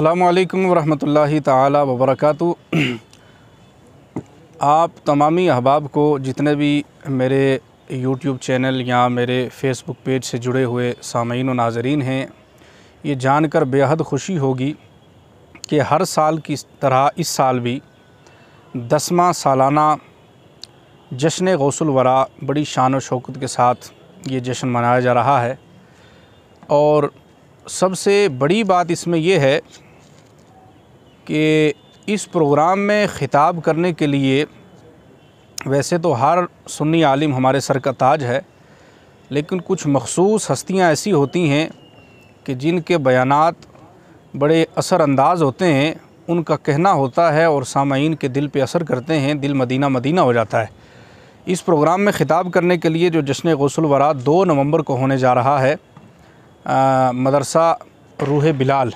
अल्लाम वरहमतुल्लाहि ताला वबरकातु आप तमामी अहबाब को जितने भी मेरे यूट्यूब चैनल या मेरे फ़ेसबुक पेज से जुड़े हुए सामीन व नाजरीन हैं ये जानकर बेहद खुशी होगी कि हर साल की तरह इस साल भी दसवा सालाना जश्न गौसलवरा बड़ी शान व शौकत के साथ ये जश्न मनाया जा रहा है और सबसे बड़ी बात इसमें यह है कि इस प्रोग्राम में ख़िताब करने के लिए वैसे तो हर सुन्नी आलिम हमारे सर का ताज है लेकिन कुछ मखसूस हस्तियाँ ऐसी होती हैं कि जिनके बयान बड़े असरअंदाज होते हैं उनका कहना होता है और सामीन के दिल पे असर करते हैं दिल मदीना मदीना हो जाता है इस प्रोग्राम में ख़िताब करने के लिए जो जश्न वरा दो नवंबर को होने जा रहा है आ, मदरसा रूह बिलाल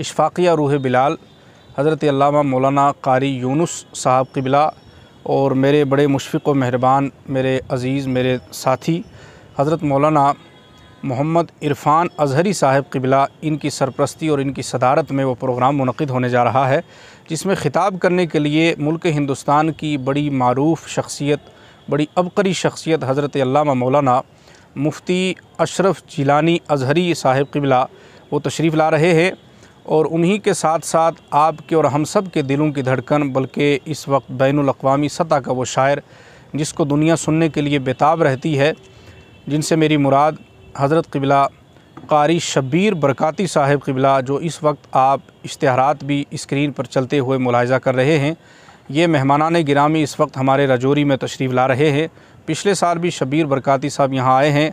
इशफाक़िया रूह बिलाल हज़रत मौलाना कारी यूनुस साहब किबला और मेरे बड़े मुशफ़ व मेहरबान मेरे अज़ीज़ मेरे साथी हज़रत मौलाना मोहम्मद इरफान अजहरी साहब किबला इनकी सरपरस्ती और इनकी सदारत में वो प्रोग्राम मनद होने जा रहा है जिसमें ख़िताब करने के लिए मुल्क हिंदुस्तान की बड़ी मरूफ शख्सियत बड़ी अबकरी शख्सियत हज़रत मौलाना मुफ्ती अशरफ जिलानी अजहरी साहब किबला वो तशरीफ़ ला रहे हैं और उन्हीं के साथ साथ आपके और हम सब के दिलों की धड़कन बल्कि इस वक्त बैन अवी सतह का वो शायर जिसको दुनिया सुनने के लिए बेताब रहती है जिनसे मेरी मुराद हज़रत किबला कारी शब्बीर बरकती साहब किबला जो इस वक्त आप इश्तहारात भी इस्क्रीन पर चलते हुए मुलायजा कर रहे हैं ये मेहमानान गिरामी इस वक्त हमारे रजौरी में तशरीफ़ ला रहे हैं पिछले साल भी शबीर बरकती साहब यहाँ आए हैं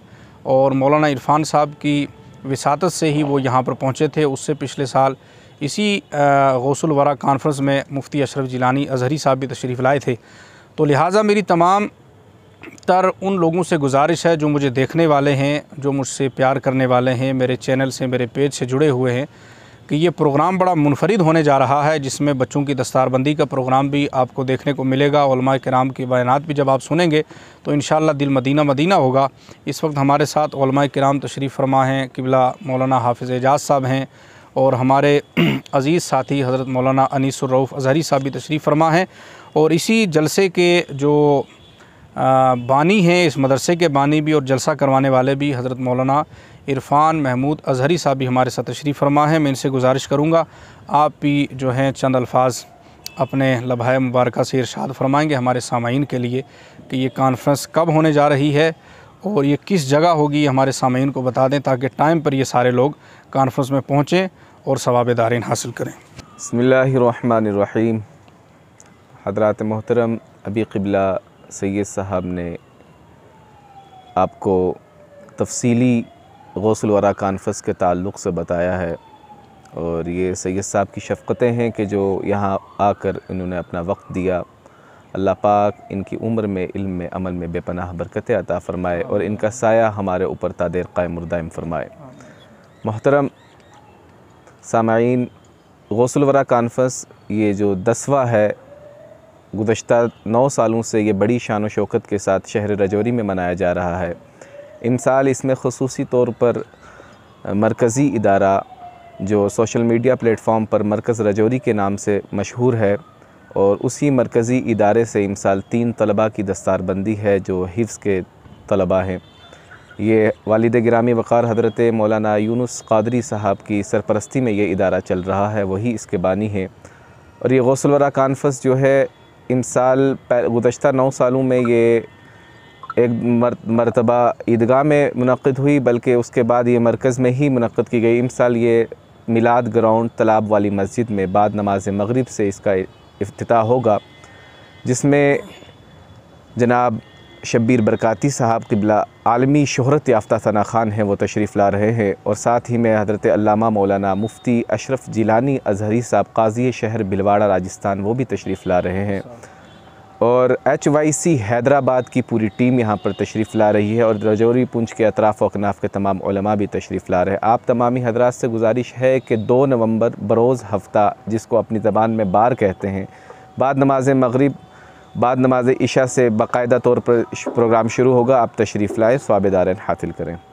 और मौलाना इरफान साहब की विसात से ही वो यहाँ पर पहुँचे थे उससे पिछले साल इसी गौसल कॉन्फ्रेंस में मुफ्ती अशरफ जिलानी अजहरी साहब भी तशरीफ़ लाए थे तो लिहाजा मेरी तमाम तर उन लोगों से गुजारिश है जो मुझे देखने वाले हैं जो मुझसे प्यार करने वाले हैं मेरे चैनल से मेरे पेज से जुड़े हुए हैं कि ये प्रोग्राम बड़ा मुनफरद होने जा रहा है जिसमें बच्चों की दस्तारबंदी का प्रोग्राम भी आपको देखने को मिलेगा कराम के बयान भी जब आप सुनेंगे तो इन दिल मदीना मदीना होगा इस वक्त हमारे साथ कराम तशरीफ़ फरमा हैं किबला मौलाना हाफिज़ एजाज़ साहब हैं और हमारे अज़ीज़ साथी हज़रत मौलाना अनीसरऊफ़ अजहरी साहब भी तशरीफ़ फरमा हैं और इसी जलसे के जो बानी हैं इस मदरसे के बानी भी और जलसा करवाने वाले भी हज़रत मौलाना इरफान महमूद अजहरी साहब भी हमारे साथ तशरीफ़ फरमा हैं मैं इनसे गुजारिश करूँगा आप भी जो हैं चंद अल्फाज अपने लबाए मुबारक से इरशाद फरमाएँगे हमारे सामाइन के लिए कि ये कॉन्फ्रेंस कब होने जा रही है और ये किस जगह होगी हमारे सामीन को बता दें ताकि टाइम पर ये सारे लोग कॉन्फ्रेंस में पहुँचें और सवाबदारीन हासिल करें बसमिल्लर हजरात मोहतरम अबी कबला सैद साहब ने आपको तफसीली गौसलवरा कानफस के ताल्लुक़ से बताया है और ये सैद साहब की शफ़क़तें हैं कि जो यहाँ आकर इन्होंने अपना वक्त दिया अल्लाह पाक इनकी उम्र में इल्म में अमल में बेपनाह बरकत अता फ़रमाए और इनका साया हमारे ऊपर तादेर कायम मुर्दाम फ़रमाए मोहतरम सामाइन गौसलवरा कानफस ये जो दसवा है गुज्त नौ सालों से ये बड़ी शान शौकत के साथ शहर रजौरी में मनाया जा रहा है इन साल इसमें खसूस तौर पर मरकज़ी इदारा जो सोशल मीडिया प्लेटफॉर्म पर मरकज़ रजौरी के नाम से मशहूर है और उसी मरकज़ी इदारे से इन साल तीन तलबा की दस्तारबंदी है जो हिफ्स के तलबा हैं ये वालद ग्रामी वक़ार हज़रत मौलाना यूनुस कादरी साहब की सरपरस्ती में ये इदारा चल रहा है वही इसके बानी है और ये गौसलवरा कानफस जो है इन साल गुज्त नौ सालों में ये एक मर, मरतबा ईदगाह में मनद हुई बल्कि उसके बाद ये मरकज़ में ही मनद की गई इन साल ये मिलाद ग्राउंड तालाब वाली मस्जिद में बाद नमाज मगरब से इसका अफ्त होगा जिसमें जनाब शब्बीर बरकती साहब किबला आलमी शहरत याफ्ता सना ख़ान हैं वो तशरीफ़ ला रहे हैं और साथ ही में हज़रत अल्लामा मौलाना मुफ्ती अशरफ जिलानी अजहरी साहब काजी शहर भिलवाड़ा राजस्थान वो भी तशरीफ़ ला रहे हैं और एच वाई सी हैदराबाद की पूरी टीम यहाँ पर तशरीफ़ ला रही है और रजौरी पुंज के अतराफ़ अकनाफ के तमाम उलमा भी तशरीफ़ ला रहे हैं आप तमामी हजरात से गुजारिश है कि दो नवंबर बरोज़ हफ्ता जिसको अपनी ज़बान में बार कहते हैं बाद नमाज मगरिब बाद नमाज इशा से बाकायदा तौर पर प्रोग्राम शुरू होगा आप तशरीफ़ लाएँ स्वाबदारन हासिल करें